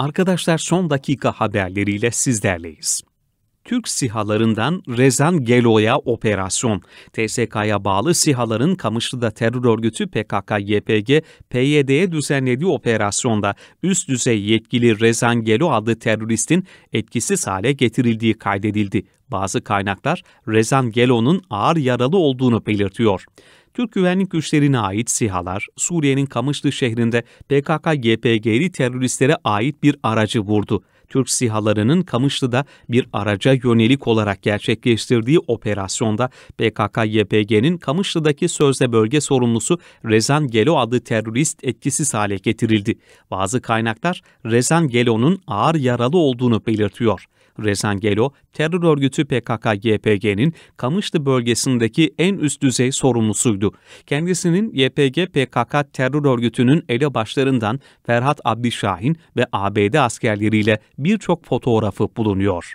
Arkadaşlar son dakika haberleriyle sizlerleyiz. Türk sihalarından Rezan Gelo'ya operasyon. TSK'ya bağlı sihaların Kamışlı'da terör örgütü PKK-YPG, PYD'ye düzenlediği operasyonda üst düzey yetkili Rezan Gelo adlı teröristin etkisiz hale getirildiği kaydedildi. Bazı kaynaklar Rezan Gelo'nun ağır yaralı olduğunu belirtiyor. Türk güvenlik güçlerine ait SİHA'lar, Suriye'nin Kamışlı şehrinde PKK-YPG'li teröristlere ait bir aracı vurdu. Türk sihalarının Kamışlı'da bir araca yönelik olarak gerçekleştirdiği operasyonda PKK-YPG'nin Kamışlı'daki sözde bölge sorumlusu Rezan Gelo adlı terörist etkisiz hale getirildi. Bazı kaynaklar Rezan Gelo'nun ağır yaralı olduğunu belirtiyor. Rezan Gelo, terör örgütü PKK-YPG'nin Kamışlı bölgesindeki en üst düzey sorumlusuydu sürdürdü. Kendisinin YPG PKK terör örgütünün ele başlarından Ferhat Abdişahin ve ABD askerleriyle birçok fotoğrafı bulunuyor.